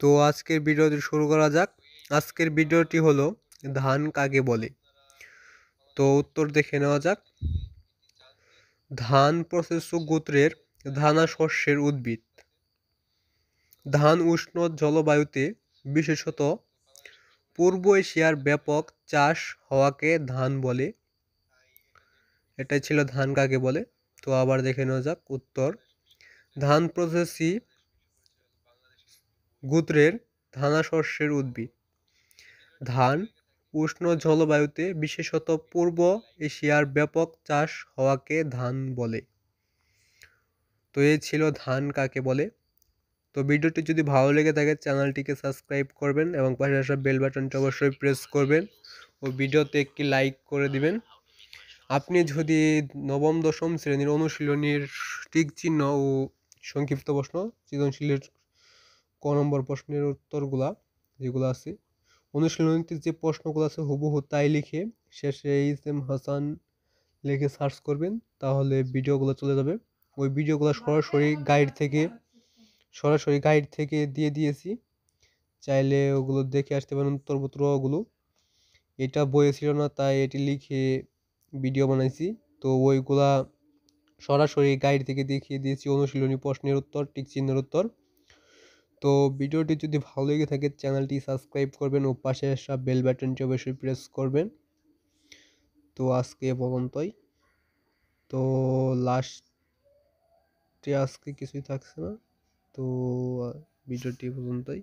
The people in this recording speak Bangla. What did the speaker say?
তো আজকের ভিডিওটি শুরু করা যাক আজকের ভিডিওটি হলো ধান কাকে বলে তো উত্তর দেখে নেওয়া যাক ধান প্রসেস গোত্রের ধানা শস্যের উদ্ভিদ ধান উষ্ণ জলবায়ুতে বিশেষত পূর্ব এশিয়ার ব্যাপক চাষ হওয়াকে ধান বলে এটাই ছিল ধান কাকে বলে তো আবার দেখে নেওয়া যাক উত্তর ধান প্রসেসি গোত্রের ধানাশস্যের উদ্ভিদ ধান উষ্ণ জলবায়ুতে বিশেষত পূর্ব এশিয়ার ব্যাপক চাষ হওয়াকে ধান বলে তো এ ছিল ধান কাকে বলে তো ভিডিওটি যদি ভালো লেগে থাকে চ্যানেলটিকে সাবস্ক্রাইব করবেন এবং পাশে আসা বেল বাটনটি অবশ্যই প্রেস করবেন ও ভিডিওতে একটি লাইক করে দিবেন আপনি যদি নবম দশম শ্রেণীর অনুশীলনীর টিক চিহ্ন ও সংক্ষিপ্ত প্রশ্ন সৃজনশীলের ক নম্বর প্রশ্নের উত্তরগুলা যেগুলো আছে অনুশীলনীতে যে প্রশ্নগুলো আছে হুবহু তাই লিখে শেষে এইচ এম হাসান লিখে সার্চ করবেন তাহলে ভিডিওগুলো চলে যাবে ওই ভিডিওগুলো সরাসরি গাইড থেকে সরাসরি গাইড থেকে দিয়ে দিয়েছি চাইলে ওগুলো দেখে আসতে পারেন উত্তরপত্র ওগুলো এটা বইয়ে ছিল না তাই এটি লিখে ভিডিও বানাইছি তো ওইগুলা সরাসরি গাইড থেকে দেখিয়ে দিয়েছি অনুশীলনী প্রশ্নের উত্তর টিক চিহ্নের উত্তর তো ভিডিওটি যদি ভালো লেগে থাকে চ্যানেলটি সাবস্ক্রাইব করবেন ও পাশে সব বেল বাটনটি অবশ্যই প্রেস করবেন তো আজকে এ পর্যন্তই তো লাস্টে আজকে কিছুই থাকছে না তো ভিডিওটি পর্যন্তই